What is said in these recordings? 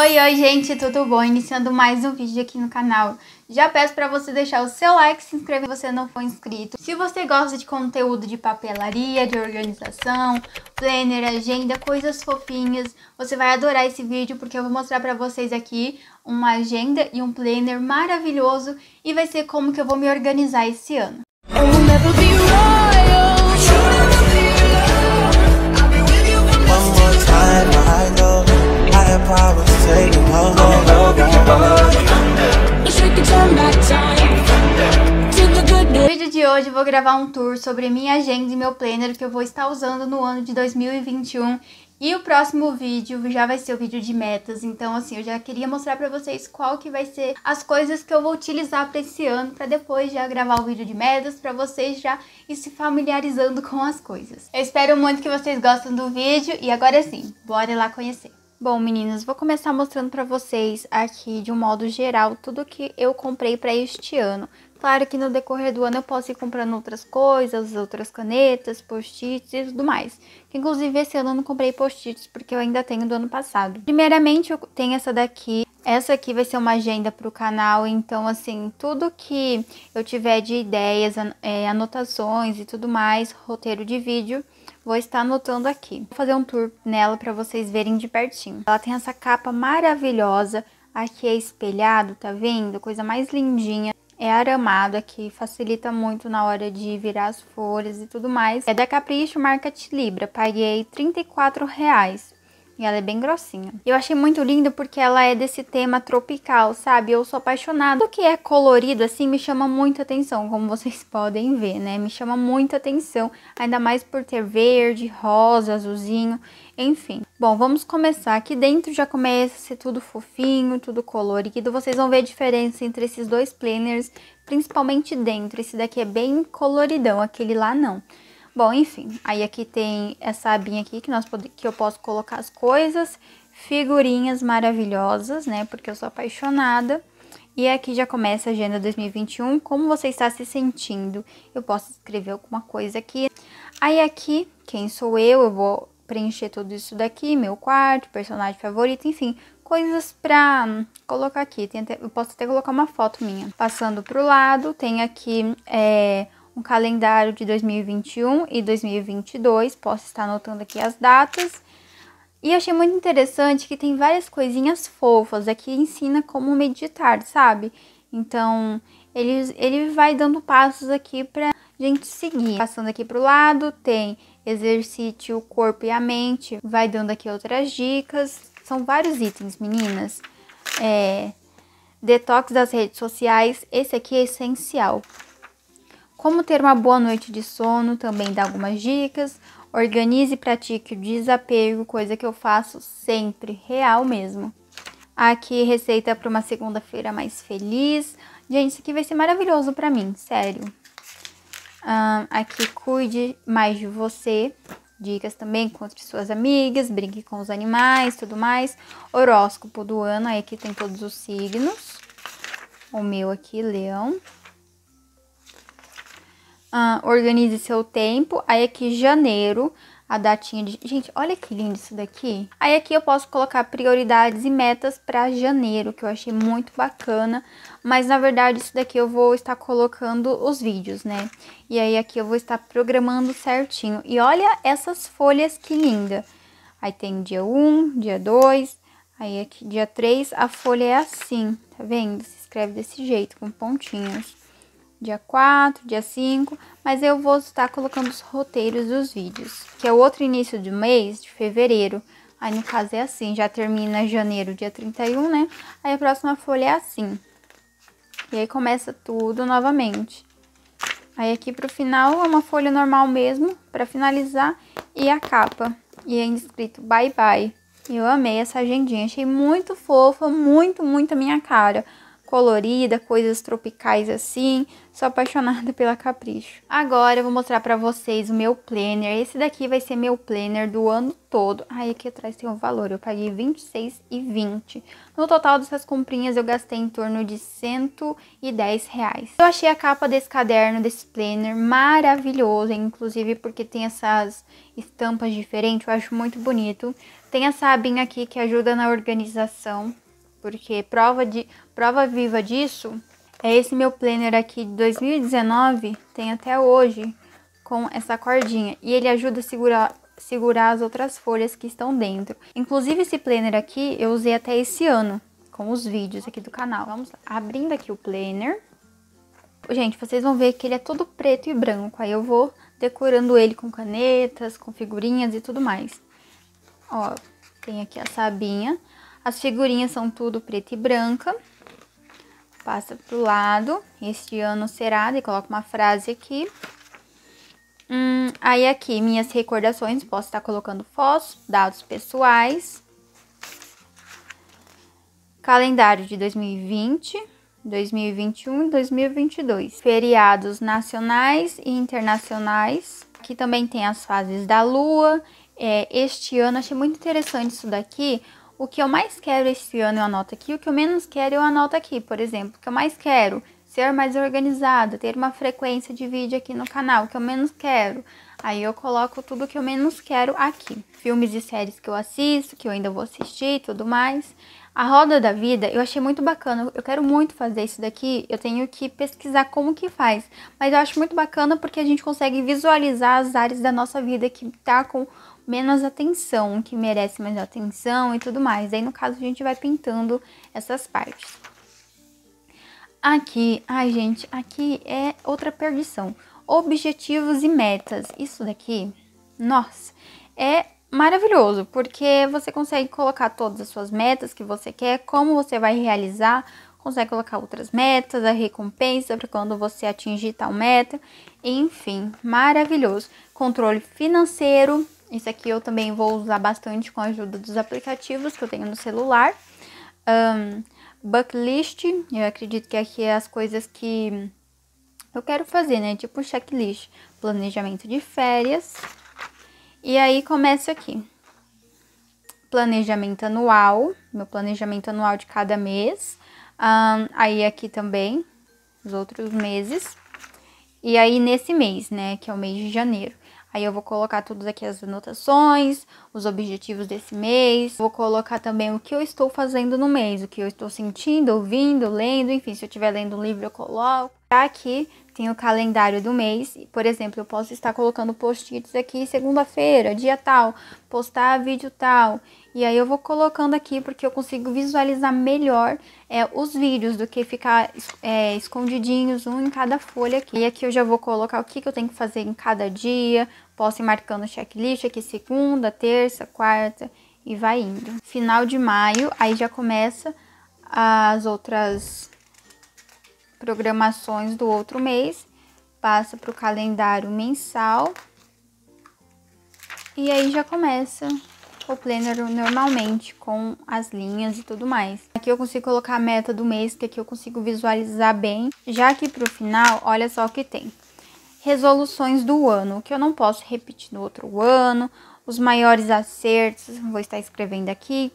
Oi, oi, gente, tudo bom? Iniciando mais um vídeo aqui no canal. Já peço para você deixar o seu like, se inscrever se você não for inscrito. Se você gosta de conteúdo de papelaria, de organização, planner, agenda, coisas fofinhas, você vai adorar esse vídeo porque eu vou mostrar para vocês aqui uma agenda e um planner maravilhoso e vai ser como que eu vou me organizar esse ano. It No vídeo I'm in love with de hoje vou gravar um tour sobre minha agenda e meu planner que eu vou estar usando no ano de 2021. E o próximo vídeo já vai ser o vídeo de metas, então assim, eu já queria mostrar pra vocês qual que vai ser as coisas que eu vou utilizar pra esse ano, pra depois já gravar o vídeo de metas, pra vocês já ir se familiarizando com as coisas. Eu espero muito que vocês gostem do vídeo e agora sim, bora lá conhecer. Bom, meninas, vou começar mostrando para vocês aqui de um modo geral tudo que eu comprei para este ano. Claro que no decorrer do ano eu posso ir comprando outras coisas, outras canetas, post-its e tudo mais. Inclusive esse ano eu não comprei post-its porque eu ainda tenho do ano passado. Primeiramente eu tenho essa daqui. Essa aqui vai ser uma agenda para o canal, então assim, tudo que eu tiver de ideias, é, anotações e tudo mais, roteiro de vídeo, Vou estar anotando aqui. Vou fazer um tour nela para vocês verem de pertinho. Ela tem essa capa maravilhosa. Aqui é espelhado, tá vendo? Coisa mais lindinha. É aramado aqui, facilita muito na hora de virar as folhas e tudo mais. É da Capricho, marca Tilibra. Paguei R$ e ela é bem grossinha. Eu achei muito lindo porque ela é desse tema tropical, sabe? Eu sou apaixonada. O que é colorido, assim, me chama muito atenção, como vocês podem ver, né? Me chama muito atenção, ainda mais por ter verde, rosa, azulzinho, enfim. Bom, vamos começar. Aqui dentro já começa a ser tudo fofinho, tudo colorido. Vocês vão ver a diferença entre esses dois planners, principalmente dentro. Esse daqui é bem coloridão, aquele lá não. Não. Bom, enfim, aí aqui tem essa abinha aqui que, nós que eu posso colocar as coisas, figurinhas maravilhosas, né, porque eu sou apaixonada. E aqui já começa a agenda 2021, como você está se sentindo. Eu posso escrever alguma coisa aqui. Aí aqui, quem sou eu, eu vou preencher tudo isso daqui, meu quarto, personagem favorito, enfim, coisas pra hum, colocar aqui. Até, eu posso até colocar uma foto minha. Passando pro lado, tem aqui é, um calendário de 2021 e 2022, posso estar anotando aqui as datas. E achei muito interessante que tem várias coisinhas fofas aqui, é ensina como meditar, sabe? Então, ele, ele vai dando passos aqui pra gente seguir. Passando aqui pro lado, tem exercite o corpo e a mente, vai dando aqui outras dicas. São vários itens, meninas. É, detox das redes sociais, esse aqui é essencial. Como ter uma boa noite de sono, também dá algumas dicas. Organize e pratique o desapego, coisa que eu faço sempre, real mesmo. Aqui, receita para uma segunda-feira mais feliz. Gente, isso aqui vai ser maravilhoso para mim, sério. aqui, cuide mais de você. Dicas também, as suas amigas, brinque com os animais, tudo mais. Horóscopo do ano, aí aqui tem todos os signos. O meu aqui, leão ah, organize seu tempo. Aí aqui janeiro, a datinha de. Gente, olha que lindo isso daqui. Aí aqui eu posso colocar prioridades e metas para janeiro, que eu achei muito bacana. Mas na verdade, isso daqui eu vou estar colocando os vídeos, né? E aí aqui eu vou estar programando certinho. E olha essas folhas que linda. Aí tem dia 1, dia 2, aí aqui dia 3, a folha é assim, tá vendo? Se escreve desse jeito, com pontinhos dia 4, dia 5, mas eu vou estar colocando os roteiros dos vídeos, que é o outro início do mês, de fevereiro. Aí, no caso, é assim, já termina janeiro, dia 31, né? Aí, a próxima folha é assim. E aí, começa tudo novamente. Aí, aqui pro final, é uma folha normal mesmo, pra finalizar, e a capa. E ainda escrito bye bye. Eu amei essa agendinha, achei muito fofa, muito, muito a minha cara colorida, coisas tropicais assim. Sou apaixonada pela Capricho. Agora eu vou mostrar para vocês o meu planner. Esse daqui vai ser meu planner do ano todo. Aí aqui atrás tem o um valor, eu paguei R$26,20. No total dessas comprinhas eu gastei em torno de reais. Eu achei a capa desse caderno, desse planner, maravilhoso. Inclusive porque tem essas estampas diferentes, eu acho muito bonito. Tem essa abinha aqui que ajuda na organização porque prova, de, prova viva disso é esse meu planner aqui de 2019, tem até hoje, com essa cordinha. E ele ajuda a segurar, segurar as outras folhas que estão dentro. Inclusive esse planner aqui eu usei até esse ano, com os vídeos aqui do canal. Vamos abrindo aqui o planner. Gente, vocês vão ver que ele é todo preto e branco, aí eu vou decorando ele com canetas, com figurinhas e tudo mais. Ó, tem aqui a sabinha. As figurinhas são tudo preta e branca. Passa pro lado. Este ano será. E coloca uma frase aqui. Hum, aí aqui, minhas recordações. Posso estar colocando fotos, dados pessoais. Calendário de 2020, 2021 e 2022. Feriados nacionais e internacionais. Aqui também tem as fases da lua. É, este ano, achei muito interessante isso daqui o que eu mais quero este ano eu anoto aqui, o que eu menos quero eu anoto aqui. Por exemplo, o que eu mais quero ser mais organizada, ter uma frequência de vídeo aqui no canal, o que eu menos quero. Aí eu coloco tudo que eu menos quero aqui. Filmes e séries que eu assisto, que eu ainda vou assistir e tudo mais. A roda da vida eu achei muito bacana. Eu quero muito fazer isso daqui. Eu tenho que pesquisar como que faz. Mas eu acho muito bacana porque a gente consegue visualizar as áreas da nossa vida que tá com menos atenção, que merece mais atenção e tudo mais. Aí, no caso, a gente vai pintando essas partes. Aqui, ai gente, aqui é outra perdição. Objetivos e metas. Isso daqui, nossa, é maravilhoso, porque você consegue colocar todas as suas metas que você quer, como você vai realizar, consegue colocar outras metas, a recompensa para quando você atingir tal meta, enfim, maravilhoso. Controle financeiro, esse aqui eu também vou usar bastante com a ajuda dos aplicativos que eu tenho no celular. Um, bucklist, eu acredito que aqui é as coisas que eu quero fazer, né? Tipo checklist, planejamento de férias. E aí começa aqui. Planejamento anual, meu planejamento anual de cada mês. Um, aí aqui também, os outros meses. E aí nesse mês, né, que é o mês de janeiro. Aí eu vou colocar todas aqui as anotações, os objetivos desse mês, vou colocar também o que eu estou fazendo no mês, o que eu estou sentindo, ouvindo, lendo, enfim, se eu estiver lendo um livro eu coloco. Tá aqui tem o calendário do mês. Por exemplo, eu posso estar colocando post-its aqui segunda-feira, dia tal, postar vídeo tal. E aí eu vou colocando aqui porque eu consigo visualizar melhor é, os vídeos do que ficar é, escondidinhos um em cada folha aqui. E aqui eu já vou colocar o que, que eu tenho que fazer em cada dia. Posso ir marcando checklist aqui segunda, terça, quarta e vai indo. Final de maio, aí já começa as outras programações do outro mês, passa para o calendário mensal e aí já começa o planner normalmente com as linhas e tudo mais. Aqui eu consigo colocar a meta do mês, que aqui eu consigo visualizar bem. Já que para o final, olha só o que tem. Resoluções do ano, que eu não posso repetir no outro ano, os maiores acertos, vou estar escrevendo aqui,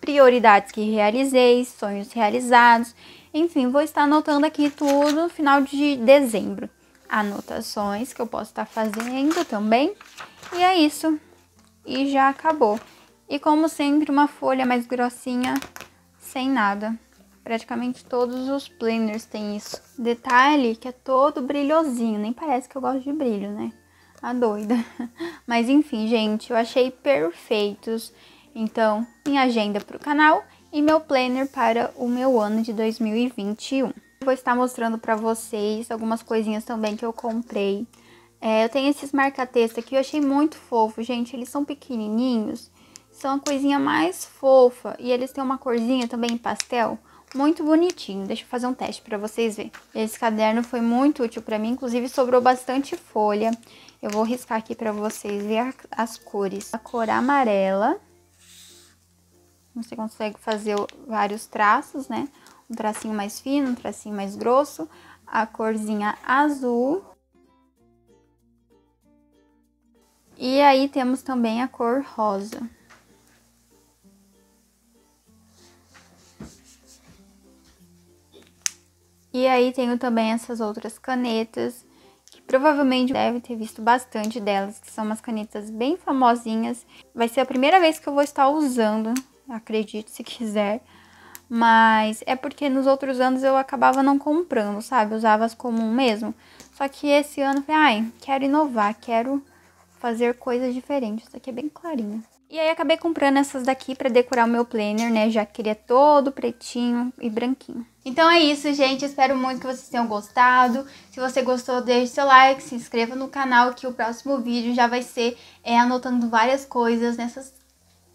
prioridades que realizei, sonhos realizados enfim, vou estar anotando aqui tudo no final de dezembro. Anotações que eu posso estar fazendo também. E é isso. E já acabou. E como sempre, uma folha mais grossinha, sem nada. Praticamente todos os planners têm isso. Detalhe que é todo brilhosinho. Nem parece que eu gosto de brilho, né? A tá doida. Mas enfim, gente, eu achei perfeitos. Então, em agenda para o canal e meu planner para o meu ano de 2021. Vou estar mostrando para vocês algumas coisinhas também que eu comprei. É, eu tenho esses marca-texto aqui, eu achei muito fofo, gente. Eles são pequenininhos, são a coisinha mais fofa e eles têm uma corzinha também em pastel muito bonitinho. Deixa eu fazer um teste para vocês verem. Esse caderno foi muito útil para mim, inclusive sobrou bastante folha. Eu vou riscar aqui para vocês ver as cores. A cor amarela, você consegue fazer vários traços, né? Um tracinho mais fino, um tracinho mais grosso, a corzinha azul. E aí temos também a cor rosa. E aí tenho também essas outras canetas, que provavelmente deve ter visto bastante delas, que são umas canetas bem famosinhas. Vai ser a primeira vez que eu vou estar usando acredite se quiser. Mas é porque nos outros anos eu acabava não comprando, sabe? Usava as comum mesmo. Só que esse ano eu falei, ai, quero inovar, quero fazer coisas diferentes. Isso aqui é bem clarinho. E aí acabei comprando essas daqui para decorar o meu planner, né? Já queria todo pretinho e branquinho. Então é isso, gente. Espero muito que vocês tenham gostado. Se você gostou, deixe seu like, se inscreva no canal que o próximo vídeo já vai ser é, anotando várias coisas nessas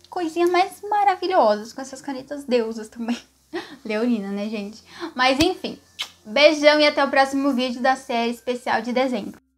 coisinhas mais maravilhosas com essas canetas deusas também. Leonina, né, gente? Mas enfim, beijão e até o próximo vídeo da série especial de dezembro.